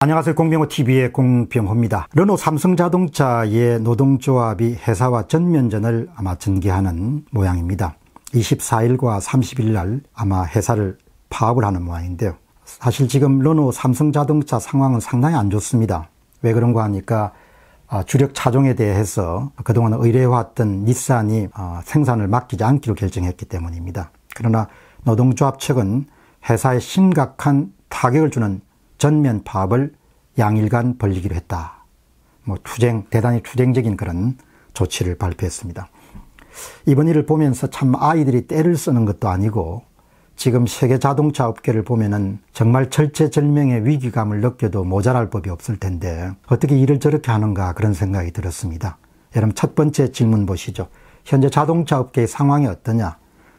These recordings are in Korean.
안녕하세요. 공병호TV의 공병호입니다. 르노 삼성자동차의 노동조합이 회사와 전면전을 아마 전개하는 모양입니다. 24일과 30일 날 아마 회사를 파업을 하는 모양인데요. 사실 지금 르노 삼성자동차 상황은 상당히 안 좋습니다. 왜 그런가 하니까 아, 주력 차종에 대해서 그동안 의뢰해왔던 닛산이 아, 생산을 맡기지 않기로 결정했기 때문입니다. 그러나 노동조합 측은 회사에 심각한 타격을 주는 전면 파업을 양일간 벌리기로 했다. 뭐 투쟁, 대단히 투쟁적인 그런 조치를 발표했습니다. 이번 일을 보면서 참 아이들이 때를 쓰는 것도 아니고 지금 세계 자동차 업계를 보면은 정말 절체절명의 위기감을 느껴도 모자랄 법이 없을 텐데 어떻게 일을 저렇게 하는가 그런 생각이 들었습니다. 여러분 첫 번째 질문 보시죠. 현재 자동차 업계의 상황이 어떠냐?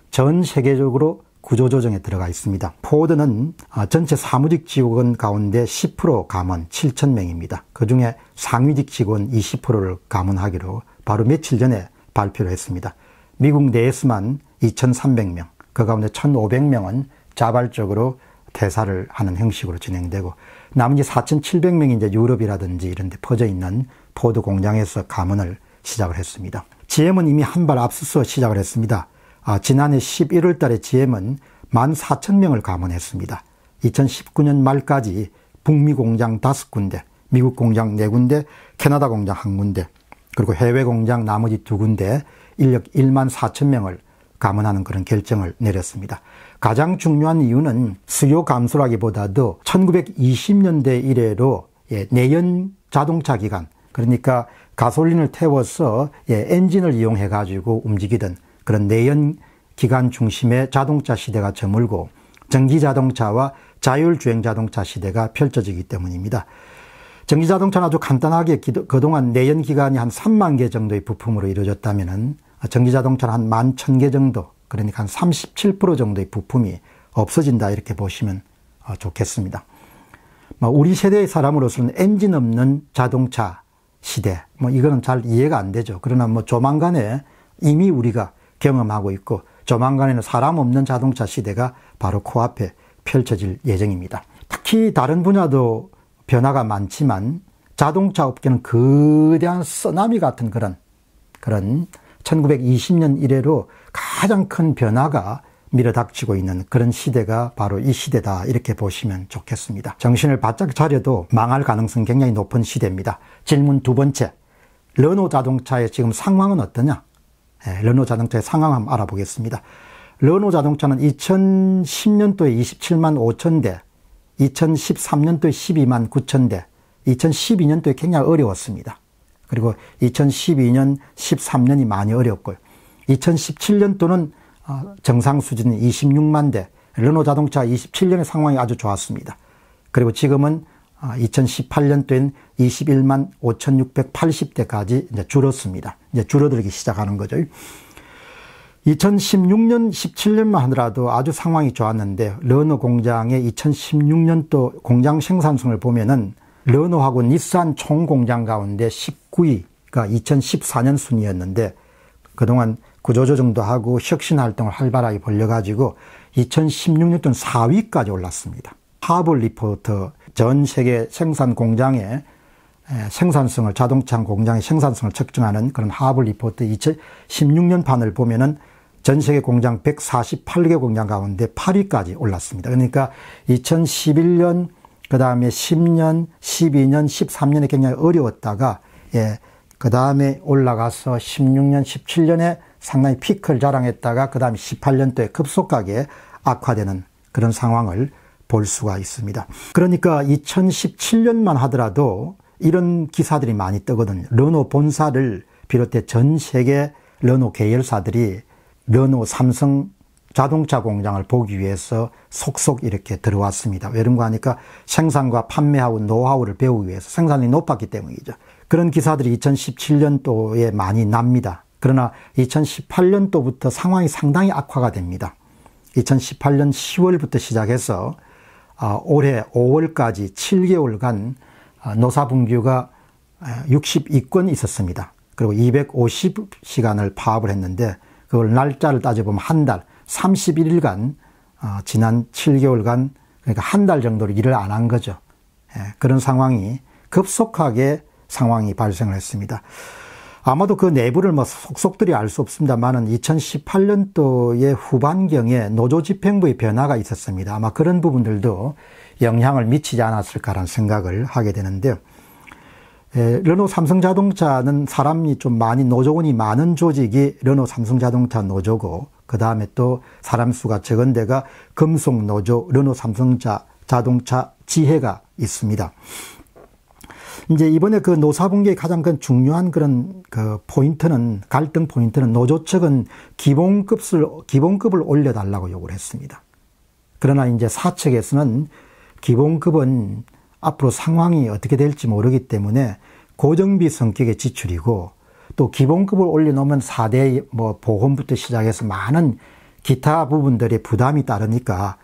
전 세계적으로 구조조정에 들어가 있습니다. 포드는 아, 전체 사무직 직원 가운데 10% 감원 7천명입니다그 중에 상위직 직원 20%를 감원하기로 바로 며칠 전에 발표를 했습니다. 미국 내에서만 2,300명, 그 가운데 1,500명은 자발적으로 대사를 하는 형식으로 진행되고 나머지 4,700명이 이제 유럽이라든지 이런 데 퍼져 있는 포드 공장에서 감원을 시작을 했습니다. GM은 이미 한 발 앞서서 시작을 했습니다. 아, 지난해 11월 달에 GM은 14,000명을 감원했습니다. 2019년 말까지 북미 공장 5군데, 미국 공장 4군데, 캐나다 공장 1군데, 그리고 해외 공장 나머지 2군데 인력 1 4 0 0 0명을 감원하는 그런 결정을 내렸습니다. 가장 중요한 이유는 수요 감소라기보다도 1920년대 이래로 예, 내연 자동차 기간 그러니까 가솔린을 태워서 예, 엔진을 이용해 가지고 움직이던 그런 내연 기관 중심의 자동차 시대가 저물고 전기 자동차와 자율주행 자동차 시대가 펼쳐지기 때문입니다. 전기 자동차는 아주 간단하게 기도, 그동안 내연 기관이 한 3만 개 정도의 부품으로 이루어졌다면 전기 자동차는 한 11,000개 정도, 그러니까 한 37% 정도의 부품이 없어진다 이렇게 보시면 어, 좋겠습니다. 뭐 우리 세대의 사람으로서는 엔진 없는 자동차 시대, 뭐 이거는 잘 이해가 안 되죠. 그러나 뭐 조만간에 이미 우리가 경험하고 있고 조만간에는 사람 없는 자동차 시대가 바로 코앞에 펼쳐질 예정입니다. 특히 다른 분야도 변화가 많지만 자동차 업계는 거대한 쓰나미 같은 그런 그런 1920년 이래로 가장 큰 변화가 밀어닥치고 있는 그런 시대가 바로 이 시대다 이렇게 보시면 좋겠습니다. 정신을 바짝 차려도 망할 가능성 굉장히 높은 시대입니다. 질문 두 번째, 르노 자동차의 지금 상황은 어떠냐? 예, 르노 자동차의 상황 한번 알아보겠습니다. 르노 자동차는 2010년도에 27만 5천 대, 2013년도에 12만 9천 대, 2012년도에 굉장히 어려웠습니다. 그리고 2012년, 13년이 많이 어렵고요. 2017년도는 어, 정상 수준이 26만 대, 르노 자동차 27년의 상황이 아주 좋았습니다. 그리고 지금은 2018년도엔 21만 5,680대까지 줄었습니다. 이제 줄어들기 시작하는 거죠. 2016년, 17년만 하더라도 아주 상황이 좋았는데 르노 공장의 2016년도 공장 생산성을 보면은 르노하고 닛산 총 공장 가운데 19위가 2014년 순이었는데 그동안 구조조정도 하고 혁신 활동을 활발하게 벌려가지고 2016년 도는 4위까지 올랐습니다. 하블 리포터 전 세계 생산 공장의 예, 생산성을 자동차 공장의 생산성을 측정하는 그런 하블 리포트 2016년 판을 보면은 전 세계 공장 148개 공장 가운데 8위까지 올랐습니다. 그러니까 2011년 그다음에 10년, 12년, 13년에 굉장히 어려웠다가 예, 그다음에 올라가서 16년, 17년에 상당히 피크를 자랑했다가 그다음에 18년도에 급속하게 악화되는 그런 상황을 볼 수가 있습니다. 그러니까 2017년만 하더라도 이런 기사들이 많이 뜨거든요. 르노 본사를 비롯해 전 세계 르노 계열사들이 르노 삼성 자동차 공장을 보기 위해서 속속 이렇게 들어왔습니다. 왜그런거 하니까 생산과 판매하고 노하우를 배우기 위해서 생산이 높았기 때문이죠. 그런 기사들이 2017년도에 많이 납니다. 그러나 2018년도부터 상황이 상당히 악화가 됩니다. 2018년 10월부터 시작해서 아, 올해 5월까지 7개월간 아, 노사분규가 62건 아, 있었습니다. 그리고 250시간을 파업을 했는데 그걸 날짜를 따져보면 한 달, 31일간 아, 지난 7개월간 그러니까 한 달정도를 일을 안 한 거죠. 예, 그런 상황이 급속하게 상황이 발생을 했습니다. 아마도 그 내부를 뭐 속속들이 알 수 없습니다만은 2018년도의 후반경에 노조 집행부의 변화가 있었습니다. 아마 그런 부분들도 영향을 미치지 않았을까라는 생각을 하게 되는데요. 에, 르노 삼성자동차는 사람이 좀 많이 노조원이 많은 조직이 르노 삼성자동차 노조고 그 다음에 또 사람 수가 적은 데가 금속 노조 르노 삼성자 자동차 지혜가 있습니다. 이제 이번에 그 노사분계의 가장 큰 중요한 그런 그 포인트는 갈등 포인트는 노조 측은 기본급을 기본급을 올려달라고 요구를 했습니다. 그러나 이제 사측에서는 기본급은 앞으로 상황이 어떻게 될지 모르기 때문에 고정비 성격의 지출이고 또 기본급을 올려놓으면 4대 뭐 보험부터 시작해서 많은 기타 부분들의 부담이 따르니까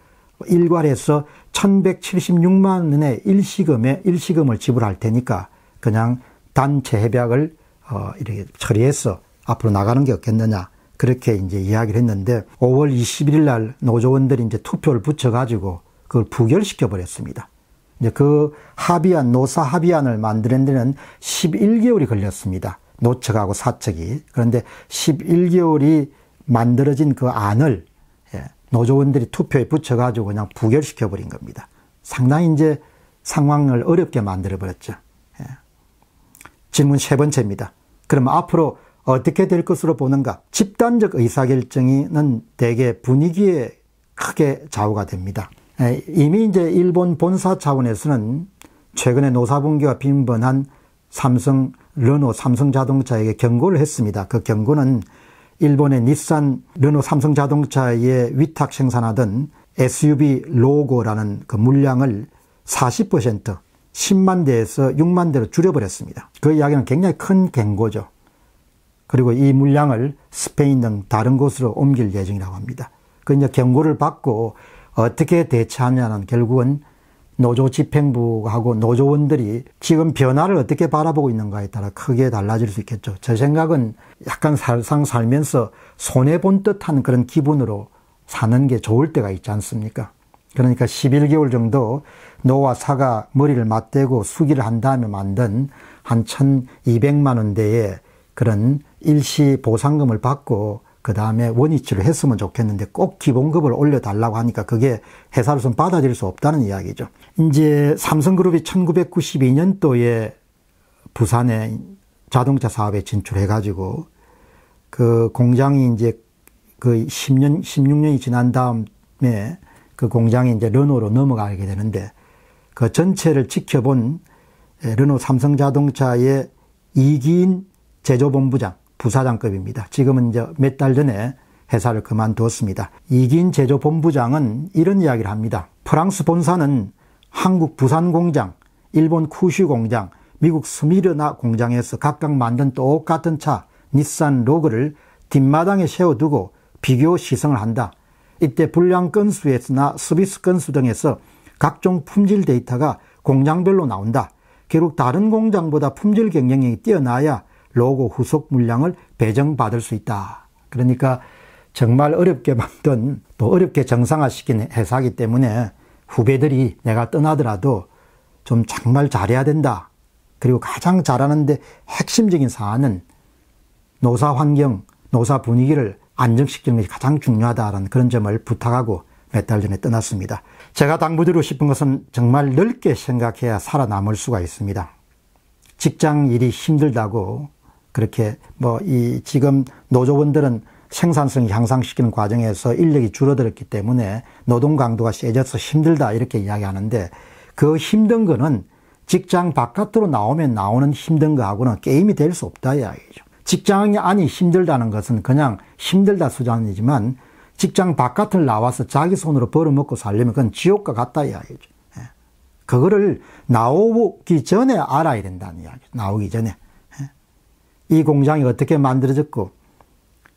일괄해서 1176만 원의 일시금에 일시금을 지불할 테니까 그냥 단체 협약을 어 이렇게 처리해서 앞으로 나가는 게 없겠느냐 그렇게 이제 이야기를 했는데 5월 21일 날 노조원들이 이제 투표를 붙여 가지고 그걸 부결시켜 버렸습니다. 이제 그 합의안 노사 합의안을 만드는 데는 11개월이 걸렸습니다. 노측하고 사측이 그런데 11개월이 만들어진 그 안을 노조원들이 투표에 붙여가지고 그냥 부결시켜버린 겁니다. 상당히 이제 상황을 어렵게 만들어버렸죠. 예. 질문 세 번째입니다. 그럼 앞으로 어떻게 될 것으로 보는가? 집단적 의사결정이는 대개 분위기에 크게 좌우가 됩니다. 예. 이미 이제 일본 본사 차원에서는 최근에 노사분기가 빈번한 삼성, 르노, 삼성자동차에게 경고를 했습니다. 그 경고는 일본의 닛산, 르노 삼성 자동차에 위탁 생산하던 SUV 로고라는 그 물량을 40% 10만 대에서 6만 대로 줄여버렸습니다. 그 이야기는 굉장히 큰 경고죠. 그리고 이 물량을 스페인 등 다른 곳으로 옮길 예정이라고 합니다. 그 이제 경고를 받고 어떻게 대처하냐는 결국은 노조 집행부하고 노조원들이 지금 변화를 어떻게 바라보고 있는가에 따라 크게 달라질 수 있겠죠. 제 생각은 약간 살상 살면서 손해본 듯한 그런 기분으로 사는 게 좋을 때가 있지 않습니까? 그러니까 11개월 정도 노와 사가 머리를 맞대고 수기를 한 다음에 만든 한 1200만 원대의 그런 일시 보상금을 받고 그 다음에 원위치를 했으면 좋겠는데 꼭 기본급을 올려달라고 하니까 그게 회사로서는 받아들일 수 없다는 이야기죠. 이제 삼성그룹이 1992년도에 부산에 자동차 사업에 진출해가지고 그 공장이 이제 그 10년, 16년이 지난 다음에 그 공장이 이제 르노로 넘어가게 되는데 그 전체를 지켜본 르노 삼성자동차의 이기인 제조본부장 부사장급입니다. 지금은 이제 몇 달 전에 회사를 그만두었습니다. 이긴 제조본부장은 이런 이야기를 합니다. 프랑스 본사는 한국 부산 공장, 일본 쿠슈 공장, 미국 스미르나 공장에서 각각 만든 똑같은 차 닛산 로그를 뒷마당에 세워두고 비교 시승을 한다. 이때 불량 건수에서나 서비스 건수 등에서 각종 품질 데이터가 공장별로 나온다. 결국 다른 공장보다 품질 경쟁력이 뛰어나야 로고 후속 물량을 배정받을 수 있다. 그러니까 정말 어렵게 만든 또 어렵게 정상화시킨 회사이기 때문에 후배들이 내가 떠나더라도 좀 정말 잘해야 된다. 그리고 가장 잘하는데 핵심적인 사안은 노사 환경, 노사 분위기를 안정시키는 것이 가장 중요하다는 그런 점을 부탁하고 몇 달 전에 떠났습니다. 제가 당부드리고 싶은 것은 정말 넓게 생각해야 살아남을 수가 있습니다. 직장 일이 힘들다고 그렇게 뭐 이 지금 노조원들은 생산성 향상시키는 과정에서 인력이 줄어들었기 때문에 노동 강도가 세져서 힘들다 이렇게 이야기하는데 그 힘든 거는 직장 바깥으로 나오면 나오는 힘든 거하고는 게임이 될 수 없다 이야기죠. 직장이 아니 힘들다는 것은 그냥 힘들다 수단이지만 직장 바깥을 나와서 자기 손으로 벌어먹고 살려면 그건 지옥과 같다 이야기죠. 예. 그거를 나오기 전에 알아야 된다는 이야기 나오기 전에. 이 공장이 어떻게 만들어졌고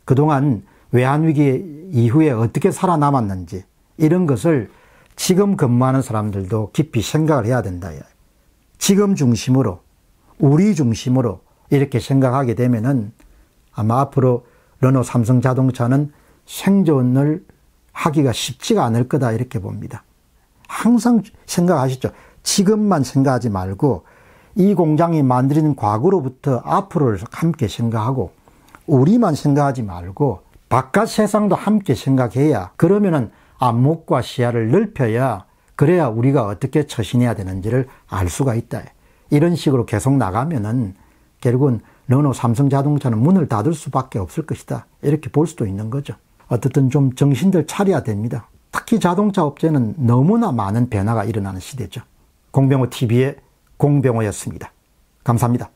그동안 외환위기 이후에 어떻게 살아남았는지 이런 것을 지금 근무하는 사람들도 깊이 생각을 해야 된다. 지금 중심으로, 우리 중심으로 이렇게 생각하게 되면은 아마 앞으로 르노 삼성 자동차는 생존을 하기가 쉽지가 않을 거다 이렇게 봅니다. 항상 생각하시죠. 지금만 생각하지 말고 이 공장이 만드는 과거로부터 앞으로를 함께 생각하고 우리만 생각하지 말고 바깥 세상도 함께 생각해야 그러면은 안목과 시야를 넓혀야 그래야 우리가 어떻게 처신해야 되는지를 알 수가 있다. 이런 식으로 계속 나가면은 결국은 르노 삼성 자동차는 문을 닫을 수밖에 없을 것이다. 이렇게 볼 수도 있는 거죠. 어쨌든좀 정신들 차려야 됩니다. 특히 자동차 업체는 너무나 많은 변화가 일어나는 시대죠. 공병호 TV의 공병호였습니다. 감사합니다.